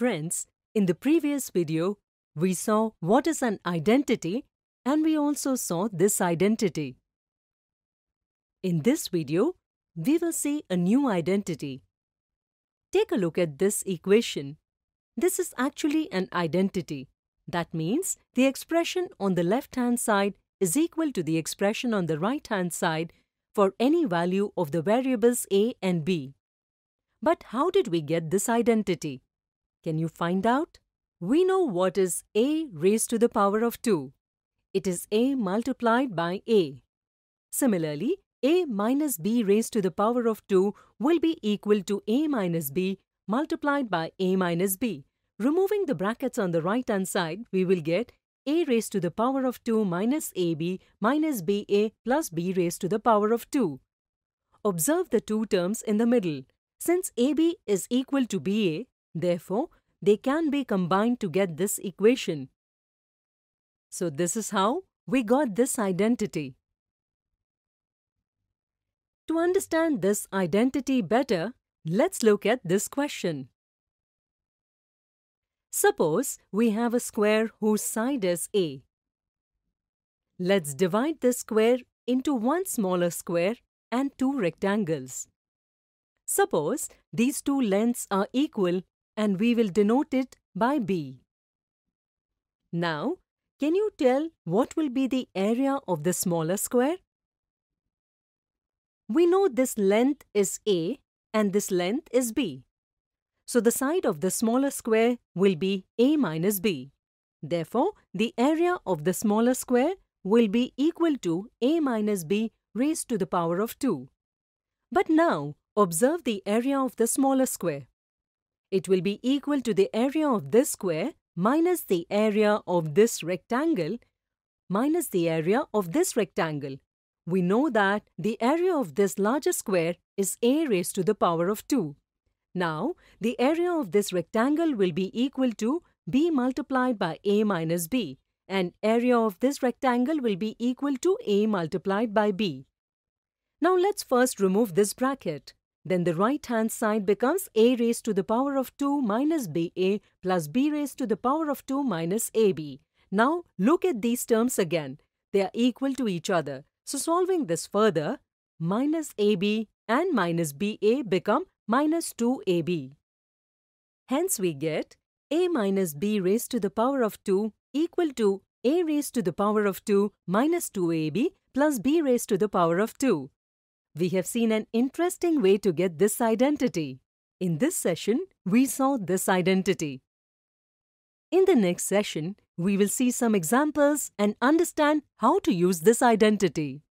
Friends, in the previous video, we saw what is an identity and we also saw this identity. In this video, we will see a new identity. Take a look at this equation. This is actually an identity. That means the expression on the left-hand side is equal to the expression on the right-hand side for any value of the variables a and b. But how did we get this identity? Can you find out? We know what is a raised to the power of 2. It is a multiplied by a. Similarly, a minus b raised to the power of 2 will be equal to a minus b multiplied by a minus b. Removing the brackets on the right hand side, we will get a raised to the power of 2 minus ab minus ba plus b raised to the power of 2. Observe the two terms in the middle. Since ab is equal to ba, therefore they can be combined to get this equation. So this is how we got this identity. To understand this identity better, let's look at this question. Suppose we have a square whose side is A. Let's divide this square into one smaller square and two rectangles. Suppose these two lengths are equal and we will denote it by B. Now, can you tell what will be the area of the smaller square? We know this length is A and this length is B. So the side of the smaller square will be A minus B. Therefore, the area of the smaller square will be equal to A minus B raised to the power of 2. But now, observe the area of the smaller square. It will be equal to the area of this square minus the area of this rectangle minus the area of this rectangle. We know that the area of this larger square is a raised to the power of 2. Now, the area of this rectangle will be equal to b multiplied by a minus b and area of this rectangle will be equal to a multiplied by b. Now let's first remove this bracket then the right-hand side becomes a raised to the power of 2 minus ba plus b raised to the power of 2 minus ab. Now, look at these terms again. They are equal to each other. So, solving this further, minus ab and minus ba become minus 2ab. Hence, we get a minus b raised to the power of 2 equal to a raised to the power of 2 minus 2ab plus b raised to the power of 2. We have seen an interesting way to get this identity. In this session, we saw this identity. In the next session, we will see some examples and understand how to use this identity.